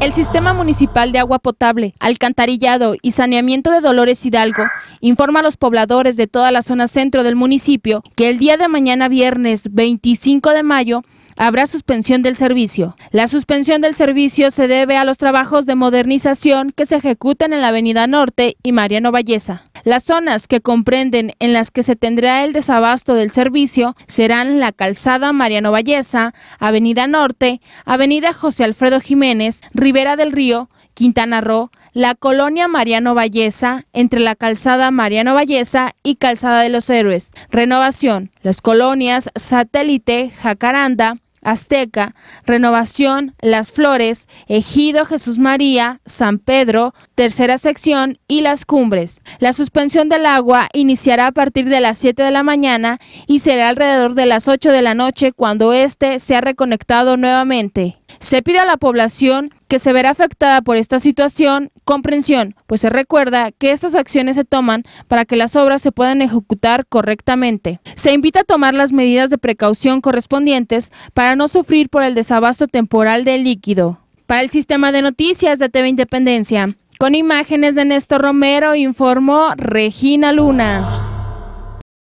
El Sistema Municipal de Agua Potable, Alcantarillado y Saneamiento de Dolores Hidalgo informa a los pobladores de toda la zona centro del municipio que el día de mañana viernes 25 de mayo habrá suspensión del servicio. La suspensión del servicio se debe a los trabajos de modernización que se ejecutan en la Avenida Norte y Mariano Valleza. Las zonas que comprenden en las que se tendrá el desabasto del servicio serán la Calzada Mariano Valleza, Avenida Norte, Avenida José Alfredo Jiménez, Rivera del Río, Quintana Roo, la colonia Mariano Valleza, entre la calzada Mariano Valleza y Calzada de los Héroes. Renovación, las colonias Satélite, Jacaranda, Azteca, Renovación, Las Flores, Ejido Jesús María, San Pedro, Tercera Sección y Las Cumbres. La suspensión del agua iniciará a partir de las 7 de la mañana y será alrededor de las 8 de la noche cuando éste sea reconectado nuevamente. Se pide a la población que se verá afectada por esta situación, comprensión, pues se recuerda que estas acciones se toman para que las obras se puedan ejecutar correctamente. Se invita a tomar las medidas de precaución correspondientes para no sufrir por el desabasto temporal del líquido. Para el sistema de noticias de TV Independencia, con imágenes de Néstor Romero, informó Regina Luna.